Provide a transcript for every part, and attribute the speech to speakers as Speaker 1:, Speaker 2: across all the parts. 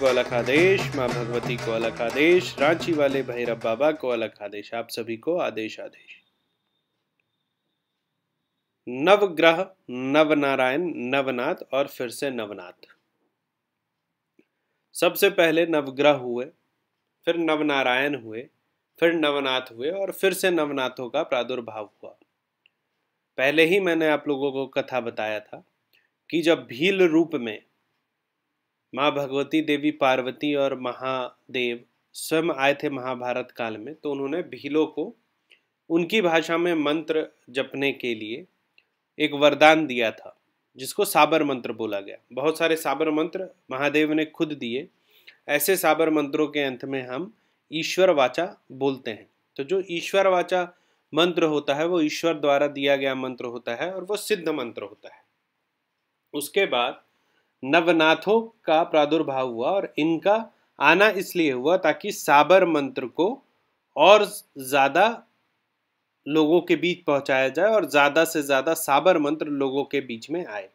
Speaker 1: को अलग आदेश माँ भगवती को अलग आदेश रांची वाले भैरव बाबा को अलग आदेश आप सभी को आदेश आदेश नव नारायण नवनाथ और फिर से नवनाथ सबसे पहले नवग्रह हुए फिर नवनारायण हुए फिर नवनाथ हुए और फिर से नवनाथों का प्रादुर्भाव हुआ पहले ही मैंने आप लोगों को कथा बताया था कि जब भील रूप में माँ भगवती देवी पार्वती और महादेव स्वयं आए थे महाभारत काल में तो उन्होंने भीलों को उनकी भाषा में मंत्र जपने के लिए एक वरदान दिया था जिसको साबर मंत्र बोला गया बहुत सारे साबर मंत्र महादेव ने खुद दिए ऐसे साबर मंत्रों के अंत में हम ईश्वर वाचा बोलते हैं तो जो ईश्वर वाचा मंत्र होता है वो ईश्वर द्वारा दिया गया मंत्र होता है और वो सिद्ध मंत्र होता है उसके बाद नवनाथों का प्रादुर्भाव हुआ और इनका आना इसलिए हुआ ताकि साबर मंत्र को और ज़्यादा लोगों के बीच पहुंचाया जाए और ज़्यादा से ज़्यादा साबर मंत्र लोगों के बीच में आए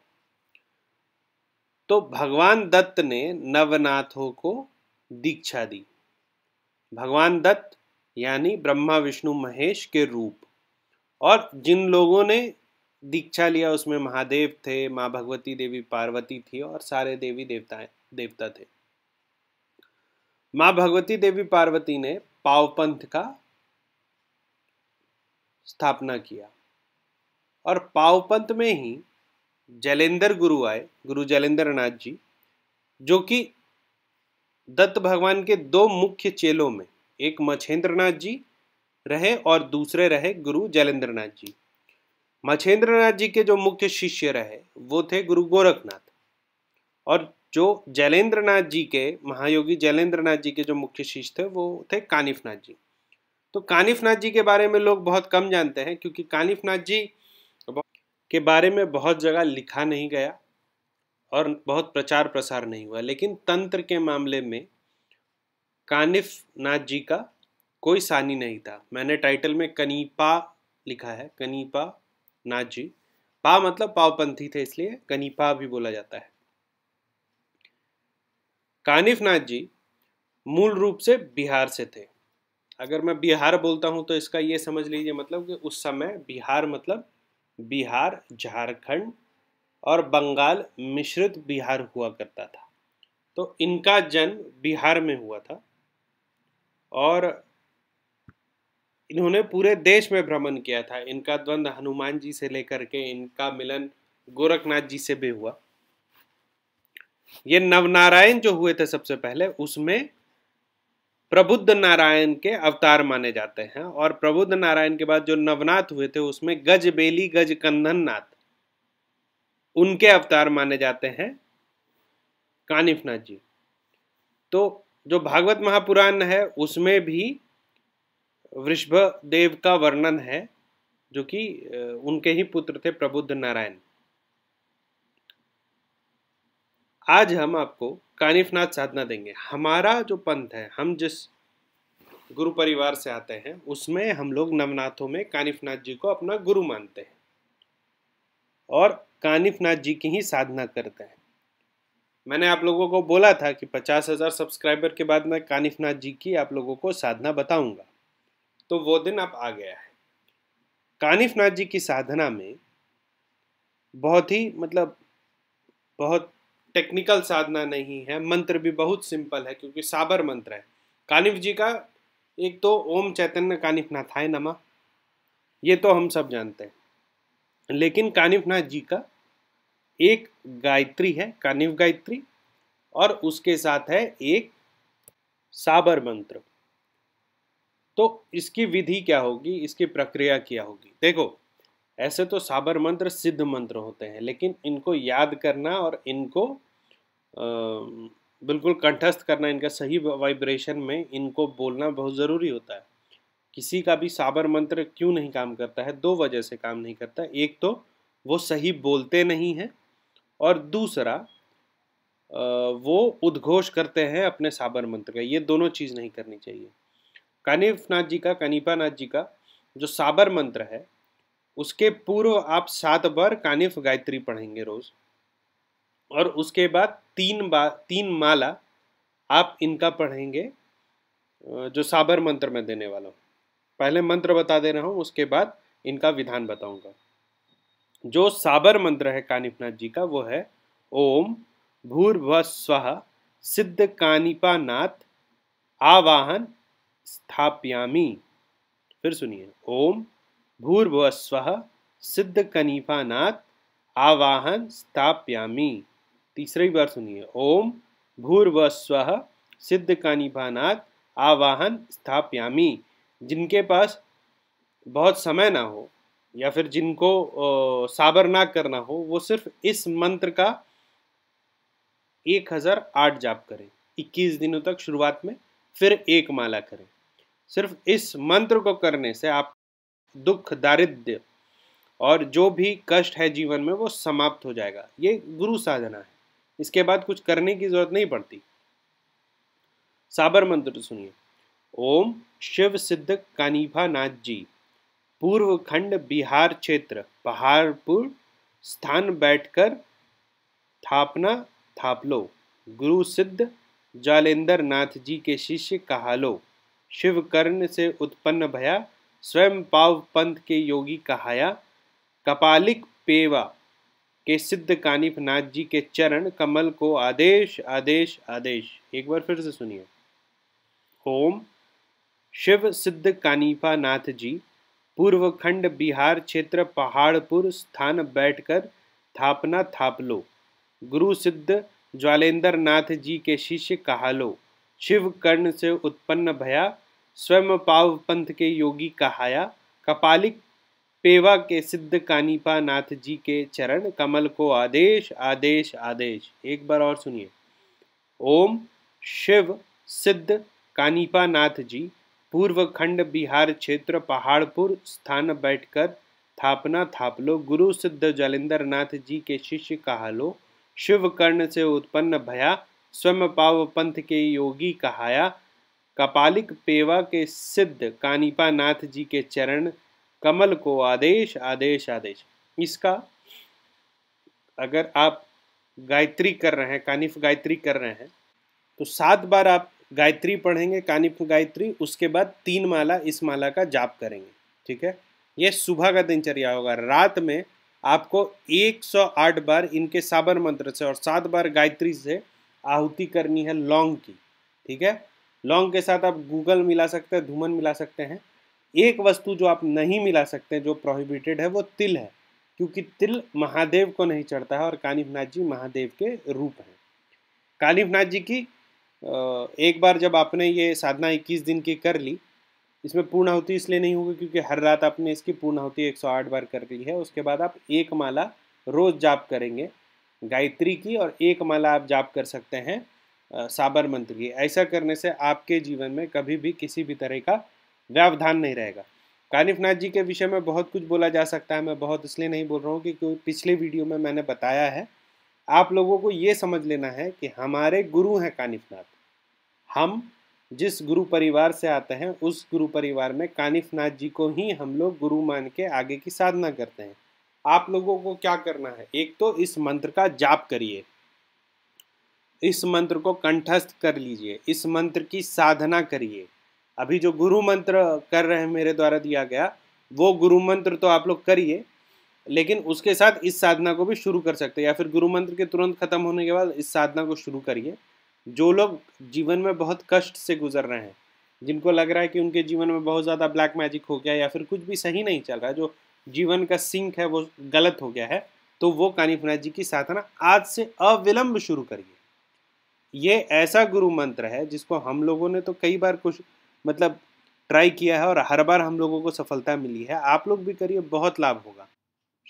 Speaker 1: तो भगवान दत्त ने नवनाथों को दीक्षा दी भगवान दत्त यानी ब्रह्मा विष्णु महेश के रूप और जिन लोगों ने दीक्षा लिया उसमें महादेव थे माँ भगवती देवी पार्वती थी और सारे देवी देवताएं देवता थे माँ भगवती देवी पार्वती ने पावपंथ का स्थापना किया और पावपंथ में ही जलेंद्र गुरु आए गुरु जलेंद्र नाथ जी जो कि दत्त भगवान के दो मुख्य चेलों में एक मछेंद्र नाथ जी रहे और दूसरे रहे गुरु जलेंद्र नाथ जी मछेंद्रनाथ जी के जो मुख्य शिष्य रहे वो थे गुरु गोरखनाथ और जो जैलेंद्रनाथ जी के महायोगी जैलेंद्रनाथ जी के जो मुख्य शिष्य थे वो थे कानिफनाथ जी तो कानिफनाथ जी के बारे में लोग बहुत कम जानते हैं क्योंकि कानिफनाथ जी के बारे में बहुत जगह लिखा नहीं गया और बहुत प्रचार प्रसार नहीं हुआ लेकिन तंत्र के मामले में कानिफ नाथ जी का कोई सानी नहीं था मैंने टाइटल में कनीपा लिखा है कनीपा नाथ जी पा मतलब पावपंथी थे इसलिए कनीपा भी बोला जाता है कानिफ नाथ जी मूल रूप से बिहार से थे अगर मैं बिहार बोलता हूं तो इसका ये समझ लीजिए मतलब कि उस समय बिहार मतलब बिहार झारखंड और बंगाल मिश्रित बिहार हुआ करता था तो इनका जन्म बिहार में हुआ था और इन्होंने पूरे देश में भ्रमण किया था इनका द्वंद्व हनुमान जी से लेकर के इनका मिलन गोरखनाथ जी से भी हुआ ये नवनारायण जो हुए थे सबसे पहले उसमें प्रबुद्ध नारायण के अवतार माने जाते हैं और प्रबुद्ध नारायण के बाद जो नवनाथ हुए थे उसमें गजबेली गजकंदन नाथ उनके अवतार माने जाते हैं कानिफनाथ जी तो जो भागवत महापुराण है उसमें भी वृषभ देव का वर्णन है जो कि उनके ही पुत्र थे प्रबुद्ध नारायण आज हम आपको कानिफनाथ साधना देंगे हमारा जो पंथ है हम जिस गुरु परिवार से आते हैं उसमें हम लोग नवनाथों में कानिफनाथ जी को अपना गुरु मानते हैं और कानिफनाथ जी की ही साधना करते हैं मैंने आप लोगों को बोला था कि पचास हज़ार सब्सक्राइबर के बाद मैं कानिफनाथ जी की आप लोगों को साधना बताऊंगा तो वो दिन अब आ गया है कानिफनाथ जी की साधना में बहुत ही मतलब बहुत टेक्निकल साधना नहीं है मंत्र भी बहुत सिंपल है क्योंकि साबर मंत्र है कानिफ जी का एक तो ओम चैतन्य कानिफनाथाय नमा ये तो हम सब जानते हैं लेकिन कानिफनाथ जी का एक गायत्री है कानिफ गायत्री और उसके साथ है एक साबर मंत्र तो इसकी विधि क्या होगी इसकी प्रक्रिया क्या होगी देखो ऐसे तो साबर मंत्र सिद्ध मंत्र होते हैं लेकिन इनको याद करना और इनको आ, बिल्कुल कंठस्थ करना इनका सही वाइब्रेशन में इनको बोलना बहुत ज़रूरी होता है किसी का भी साबर मंत्र क्यों नहीं काम करता है दो वजह से काम नहीं करता एक तो वो सही बोलते नहीं हैं और दूसरा वो उद्घोष करते हैं अपने साबर मंत्र का ये दोनों चीज़ नहीं करनी चाहिए नाथ जी का नाथ जी का जो साबर मंत्र है उसके पूर्व आप सात बार कानिफ गायत्री पढ़ेंगे रोज और उसके बाद तीन बार तीन माला आप इनका पढ़ेंगे जो साबर मंत्र में देने वाला हूँ पहले मंत्र बता दे रहा हूँ उसके बाद इनका विधान बताऊंगा जो साबर मंत्र है नाथ जी का वो है ओम भूर्भ स्व सिद्ध कानिपानाथ आवाहन स्थापयामी फिर सुनिए ओम भूर्भुवस्व सिद्ध कनीफानाथ आवाहन स्थापयामी तीसरी बार सुनिए ओम भूर्भुवस्व सिद्ध नाथ आवाहन स्थापयामी जिनके पास बहुत समय ना हो या फिर जिनको साबर ना करना हो वो सिर्फ इस मंत्र का एक हजार आठ जाप करें इक्कीस दिनों तक शुरुआत में फिर एक माला करें सिर्फ इस मंत्र को करने से आप दुख दारिद्र्य और जो भी कष्ट है जीवन में वो समाप्त हो जाएगा ये गुरु साधना है इसके बाद कुछ करने की जरूरत नहीं पड़ती साबर मंत्र सुनिए ओम शिव सिद्ध कानीफा नाथ जी पूर्व खंड बिहार क्षेत्र पहाड़पुर स्थान बैठकर थापना थाप लो गुरु सिद्ध जालेंद्र नाथ जी के शिष्य कहा लो शिव कर्ण से उत्पन्न भया स्वयं पाव पंथ के योगी कहाया कपालिक पेवा के सिद्ध कानिफ नाथ जी के चरण कमल को आदेश आदेश आदेश एक बार फिर से सुनिए ओम शिव सिद्ध कानिफा नाथ जी पूर्व खंड बिहार क्षेत्र पहाड़पुर स्थान बैठकर थापना थाप लो गुरु सिद्ध ज्वालेंद्र नाथ जी के शिष्य कहा लो शिव कर्ण से उत्पन्न भया स्वयं पाव पंथ के योगी कहाया कपालिक पेवा के सिद्ध कानीपा नाथ जी के चरण कमल को आदेश आदेश आदेश एक बार और सुनिए ओम शिव सिद्ध कानीपा नाथ जी पूर्व खंड बिहार क्षेत्र पहाड़पुर स्थान बैठकर थापना थाप लो गुरु सिद्ध जालिंदर नाथ जी के शिष्य कहा लो शिव कर्ण से उत्पन्न भया स्वयं पाव पंथ के योगी कहाया कपालिक पेवा के सिद्ध नाथ जी के चरण कमल को आदेश आदेश आदेश इसका अगर आप गायत्री कर रहे हैं कानिफ गायत्री कर रहे हैं तो सात बार आप गायत्री पढ़ेंगे कानिफ गायत्री उसके बाद तीन माला इस माला का जाप करेंगे ठीक है यह सुबह का दिनचर्या होगा रात में आपको 108 बार इनके साबर मंत्र से और सात बार गायत्री से आहुति करनी है लौंग की ठीक है लॉन्ग के साथ आप गूगल मिला सकते हैं धूमन मिला सकते हैं एक वस्तु जो आप नहीं मिला सकते जो प्रोहिबिटेड है वो तिल है क्योंकि तिल महादेव को नहीं चढ़ता है और कानिफनाथ जी महादेव के रूप हैं कालीफनाथ जी की एक बार जब आपने ये साधना 21 दिन की कर ली इसमें पूर्णाहुति इसलिए नहीं होगी क्योंकि हर रात आपने इसकी पूर्णाहुति 108 बार कर ली है उसके बाद आप एक माला रोज़ जाप करेंगे गायत्री की और एक माला आप जाप कर सकते हैं साबर मंत्र की ऐसा करने से आपके जीवन में कभी भी किसी भी तरह का व्यवधान नहीं रहेगा कानिफनाथ जी के विषय में बहुत कुछ बोला जा सकता है मैं बहुत इसलिए नहीं बोल रहा हूँ क्योंकि पिछले वीडियो में मैंने बताया है आप लोगों को ये समझ लेना है कि हमारे गुरु हैं कानिफनाथ हम जिस गुरु परिवार से आते हैं उस गुरु परिवार में कानिफनाथ जी को ही हम लोग गुरु मान के आगे की साधना करते हैं आप लोगों को क्या करना है एक तो इस मंत्र का जाप करिए इस मंत्र को कंठस्थ कर लीजिए इस मंत्र की साधना करिए अभी जो गुरु मंत्र कर रहे हैं मेरे द्वारा दिया गया वो गुरु मंत्र तो आप लोग करिए लेकिन उसके साथ इस साधना को भी शुरू कर सकते हैं या फिर गुरु मंत्र के तुरंत खत्म होने के बाद इस साधना को शुरू करिए जो लोग जीवन में बहुत कष्ट से गुजर रहे हैं जिनको लग रहा है कि उनके जीवन में बहुत ज़्यादा ब्लैक मैजिक हो गया या फिर कुछ भी सही नहीं चल रहा है जो जीवन का सिंक है वो गलत हो गया है तो वो कानीफनाथ जी की साधना आज से अविलंब शुरू करिए ये ऐसा गुरु मंत्र है जिसको हम लोगों ने तो कई बार कुछ मतलब ट्राई किया है और हर बार हम लोगों को सफलता मिली है आप लोग भी करिए बहुत लाभ होगा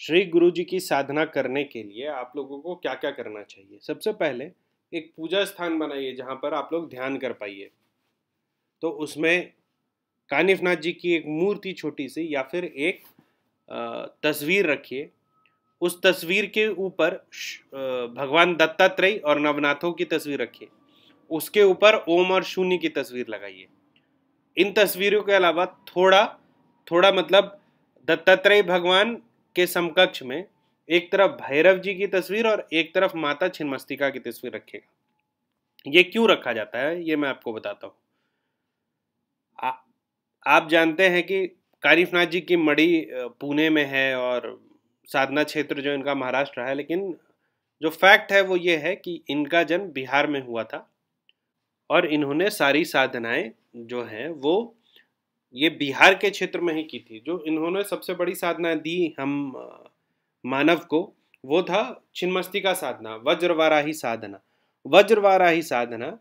Speaker 1: श्री गुरु जी की साधना करने के लिए आप लोगों को क्या क्या करना चाहिए सबसे पहले एक पूजा स्थान बनाइए जहाँ पर आप लोग ध्यान कर पाइए तो उसमें कानिफनाथ जी की एक मूर्ति छोटी सी या फिर एक तस्वीर रखिए उस तस्वीर के ऊपर भगवान दत्तात्रेय और नवनाथों की तस्वीर रखिए उसके ऊपर ओम और शून्य की तस्वीर लगाइए इन तस्वीरों के अलावा थोड़ा थोड़ा मतलब दत्तात्रेय भगवान के समकक्ष में एक तरफ भैरव जी की तस्वीर और एक तरफ माता छिन्मस्तिका की तस्वीर रखेगा ये क्यों रखा जाता है ये मैं आपको बताता हूँ आप जानते हैं कि कारीफनाथ जी की मड़ी पुणे में है और साधना क्षेत्र जो इनका महाराष्ट्र है लेकिन जो फैक्ट है वो ये है कि इनका जन्म बिहार में हुआ था और इन्होंने सारी साधनाएं जो हैं वो ये बिहार के क्षेत्र में ही की थी जो इन्होंने सबसे बड़ी साधना दी हम मानव को वो था छिन्मस्ती का साधना वज्रवाराही साधना वज्रवाराही साधना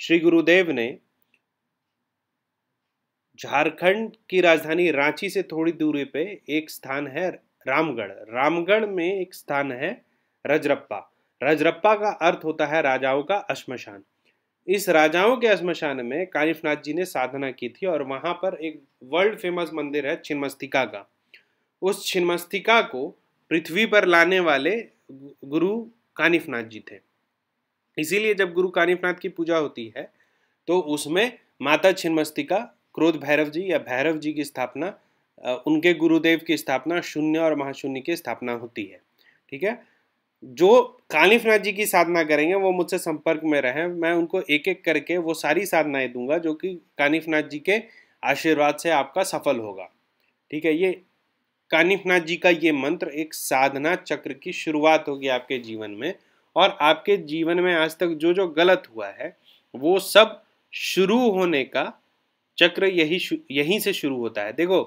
Speaker 1: श्री गुरुदेव ने झारखंड की राजधानी रांची से थोड़ी दूरी पे एक स्थान है रामगढ़ रामगढ़ में एक स्थान है रजरप्पा रजरप्पा का अर्थ होता है राजाओं का अश्मशान इस राजाओं के अश्मशान में कारिफनाथ जी ने साधना की थी और वहाँ पर एक वर्ल्ड फेमस मंदिर है छिन्मस्तिका का उस छिन्मस्तिका को पृथ्वी पर लाने वाले गुरु कानिफनाथ जी थे इसीलिए जब गुरु कानिफनाथ की पूजा होती है तो उसमें माता छिन्मस्तिका क्रोध भैरव जी या भैरव जी की स्थापना उनके गुरुदेव की स्थापना शून्य और महाशून्य की स्थापना होती है ठीक है जो कानिफनाथ जी की साधना करेंगे वो मुझसे संपर्क में रहें मैं उनको एक एक करके वो सारी साधनाएं दूंगा जो कि कानिफनाथ जी के आशीर्वाद से आपका सफल होगा ठीक है ये कानिफनाथ जी का ये मंत्र एक साधना चक्र की शुरुआत होगी आपके जीवन में और आपके जीवन में आज तक जो जो गलत हुआ है वो सब शुरू होने का चक्र यही यहीं से शुरू होता है देखो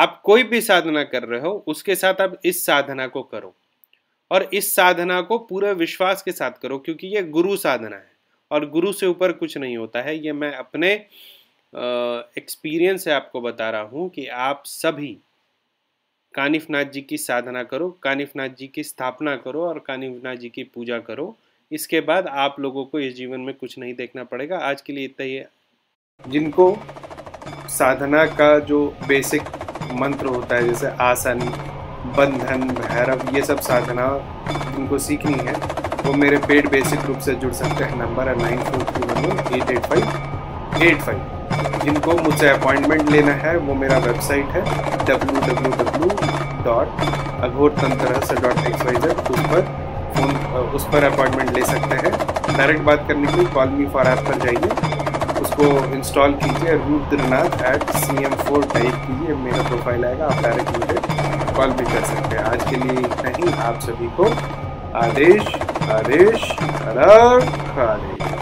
Speaker 1: आप कोई भी साधना कर रहे हो उसके साथ आप इस साधना को करो और इस साधना को पूरे विश्वास के साथ करो क्योंकि ये गुरु साधना है और गुरु से ऊपर कुछ नहीं होता है ये मैं अपने एक्सपीरियंस से आपको बता रहा हूँ कि आप सभी कानिफनाथ जी की साधना करो कानिफनाथ जी की स्थापना करो और कानिफनाथ जी की पूजा करो इसके बाद आप लोगों को इस जीवन में कुछ नहीं देखना पड़ेगा आज के लिए इतना ही है जिनको साधना का जो बेसिक मंत्र होता है जैसे आसन बंधन भैरव ये सब साधना उनको सीखनी है वो मेरे पेड बेसिक ग्रुप से जुड़ सकते हैं नंबर है nine four two one one eight eight five eight five जिनको मुझसे अपॉइंटमेंट लेना है वो मेरा वेबसाइट है W W W dot Aghor Tantra dot x Y Z उस पर उस पर अपॉइंटमेंट ले सकते हैं डायरेक्ट बात करने के लिए कॉल मी फॉर ऐप पर जाइए इसको इंस्टॉल कीजिए रूट दिलनाथ at C M four type कीजिए मेरा प्रोफाइल आएगा आप डायरेक्ट मुझे कॉल भी कर सकते हैं आज के लिए इतना ही आप सभी को आदेश आदेश रख आदेश